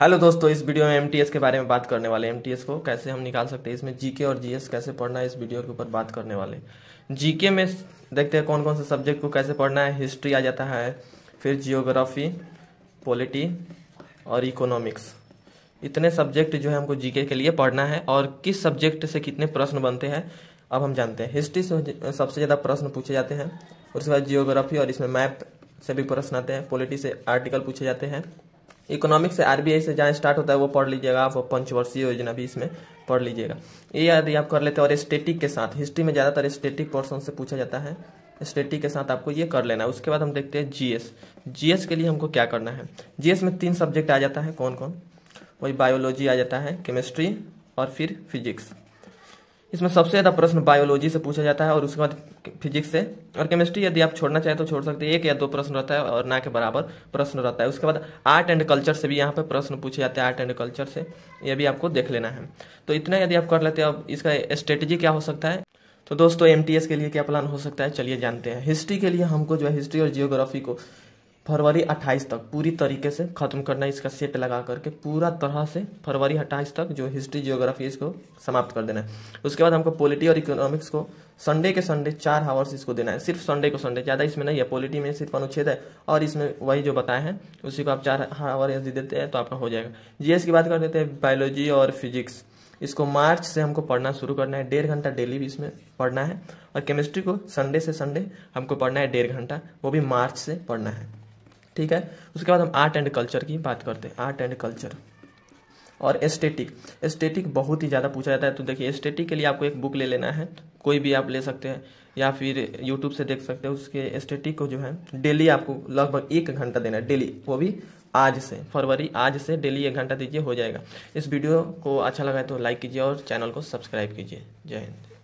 hello दोस्तों इस video में एम के बारे में बात करने वाले एम को कैसे हम निकाल सकते हैं इसमें जीके और जीएस कैसे पढ़ना है इस वीडियो के ऊपर बात करने वाले जीके में देखते हैं कौन कौन से सब्जेक्ट को कैसे पढ़ना है हिस्ट्री आ जाता है फिर जियोग्राफी पॉलिटी और इकोनॉमिक्स इतने सब्जेक्ट जो है हमको जीके के लिए पढ़ना है और किस सब्जेक्ट से कितने प्रश्न बनते हैं अब हम जानते हैं हिस्ट्री से सबसे ज़्यादा प्रश्न पूछे जाते हैं उसके बाद जियोग्राफी और इसमें मैप से भी प्रश्न आते हैं पॉलिटी से आर्टिकल पूछे जाते हैं इकोनॉमिक्स से आरबीआई से जहाँ स्टार्ट होता है वो पढ़ लीजिएगा आप पंचवर्षीय योजना भी इसमें पढ़ लीजिएगा ये यदि आप कर लेते हैं और स्टेटिक के साथ हिस्ट्री में ज़्यादातर स्टेटिक पर्सन से पूछा जाता है स्टेटिक के साथ आपको ये कर लेना है उसके बाद हम देखते हैं जीएस जीएस के लिए हमको क्या करना है जीएस में तीन सब्जेक्ट आ जाता है कौन कौन वही बायोलॉजी आ जाता है केमिस्ट्री और फिर फिजिक्स इसमें सबसे ज़्यादा प्रश्न बायोलॉजी से पूछा जाता है और उसके बाद फिजिक्स से और केमिस्ट्री यदि आप छोड़ना चाहें तो छोड़ सकते हैं एक या दो प्रश्न रहता है और ना के बराबर प्रश्न रहता है उसके बाद आर्ट एंड कल्चर से भी यहाँ पर प्रश्न पूछे जाते हैं आर्ट एंड कल्चर से ये भी आपको देख लेना है तो इतना यदि आप कर लेते हैं अब इसका स्ट्रेटेजी क्या हो सकता है तो दोस्तों एम के लिए क्या प्लान हो सकता है चलिए जानते हैं हिस्ट्री के लिए हमको जो है हिस्ट्री और जियोग्राफी को फरवरी 28 तक पूरी तरीके से ख़त्म करना है इसका सेट लगा करके पूरा तरह से फरवरी 28 तक जो हिस्ट्री जियोग्राफी इसको समाप्त कर देना है उसके बाद हमको पॉलिटी और इकोनॉमिक्स को संडे के संडे चार हावर्स इसको देना है सिर्फ संडे को संडे ज़्यादा इसमें नहीं है पॉलिटी में सिर्फ अनुच्छेद है और इसमें वही जो बताए हैं उसी को आप चार हावर यदि देते हैं तो आपका हो जाएगा जीएस की बात कर देते हैं बायोलॉजी और फिजिक्स इसको मार्च से हमको पढ़ना शुरू करना है डेढ़ घंटा डेली भी इसमें पढ़ना है और केमिस्ट्री को संडे से संडे हमको पढ़ना है डेढ़ घंटा वो भी मार्च से पढ़ना है ठीक है उसके बाद हम आर्ट एंड कल्चर की बात करते हैं आर्ट एंड कल्चर और एस्टेटिक एस्टेटिक बहुत ही ज़्यादा पूछा जाता है तो देखिए एस्टेटिक के लिए आपको एक बुक ले लेना है कोई भी आप ले सकते हैं या फिर यूट्यूब से देख सकते हैं उसके एस्टेटिक को जो है डेली आपको लगभग एक घंटा देना है डेली वो भी आज से फरवरी आज से डेली एक घंटा दीजिए हो जाएगा इस वीडियो को अच्छा लगा तो लाइक कीजिए और चैनल को सब्सक्राइब कीजिए जय हिंद